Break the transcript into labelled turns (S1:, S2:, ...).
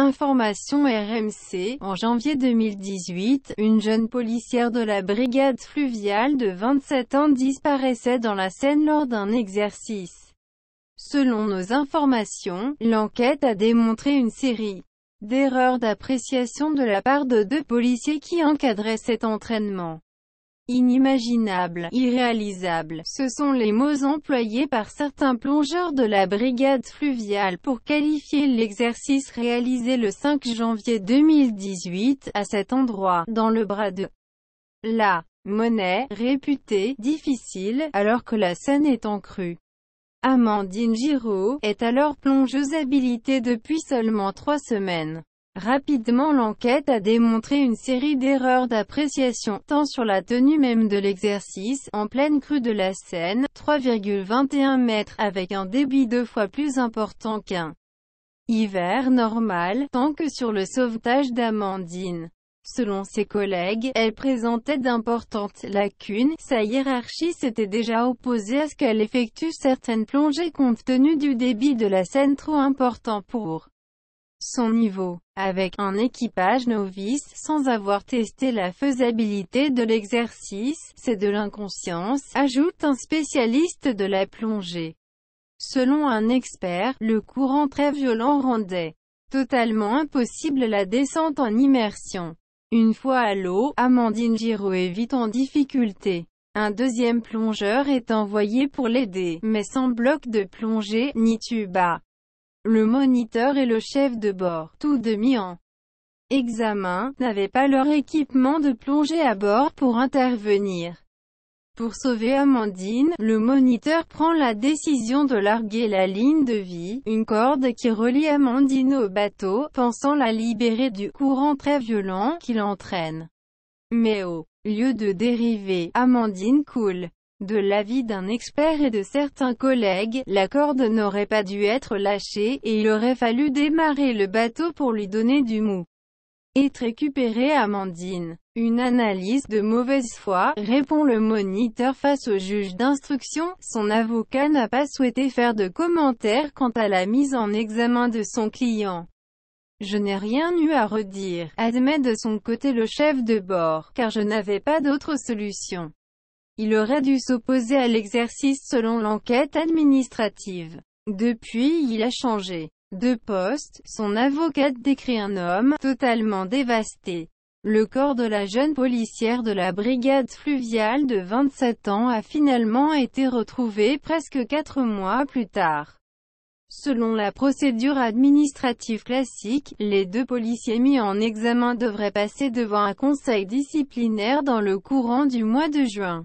S1: Information RMC, en janvier 2018, une jeune policière de la brigade fluviale de 27 ans disparaissait dans la Seine lors d'un exercice. Selon nos informations, l'enquête a démontré une série d'erreurs d'appréciation de la part de deux policiers qui encadraient cet entraînement. Inimaginable, irréalisable, ce sont les mots employés par certains plongeurs de la brigade fluviale pour qualifier l'exercice réalisé le 5 janvier 2018, à cet endroit, dans le bras de la monnaie, réputée difficile, alors que la scène est en crue. Amandine Giraud, est alors plongeuse habilitée depuis seulement trois semaines. Rapidement l'enquête a démontré une série d'erreurs d'appréciation, tant sur la tenue même de l'exercice, en pleine crue de la Seine, 3,21 mètres, avec un débit deux fois plus important qu'un hiver normal, tant que sur le sauvetage d'Amandine. Selon ses collègues, elle présentait d'importantes lacunes, sa hiérarchie s'était déjà opposée à ce qu'elle effectue certaines plongées compte tenu du débit de la Seine trop important pour son niveau, avec un équipage novice sans avoir testé la faisabilité de l'exercice, c'est de l'inconscience, ajoute un spécialiste de la plongée. Selon un expert, le courant très violent rendait totalement impossible la descente en immersion. Une fois à l'eau, Amandine Giraud est vite en difficulté. Un deuxième plongeur est envoyé pour l'aider, mais sans bloc de plongée, ni tuba. Le moniteur et le chef de bord, tout demi en examen, n'avaient pas leur équipement de plongée à bord pour intervenir. Pour sauver Amandine, le moniteur prend la décision de larguer la ligne de vie, une corde qui relie Amandine au bateau, pensant la libérer du courant très violent qui l'entraîne. Mais au lieu de dériver, Amandine coule. De l'avis d'un expert et de certains collègues, la corde n'aurait pas dû être lâchée, et il aurait fallu démarrer le bateau pour lui donner du mou. Et récupérer Amandine. Une analyse de mauvaise foi, répond le moniteur face au juge d'instruction, son avocat n'a pas souhaité faire de commentaires quant à la mise en examen de son client. Je n'ai rien eu à redire, admet de son côté le chef de bord, car je n'avais pas d'autre solution. Il aurait dû s'opposer à l'exercice selon l'enquête administrative. Depuis il a changé de poste, son avocate décrit un homme totalement dévasté. Le corps de la jeune policière de la brigade fluviale de 27 ans a finalement été retrouvé presque quatre mois plus tard. Selon la procédure administrative classique, les deux policiers mis en examen devraient passer devant un conseil disciplinaire dans le courant du mois de juin.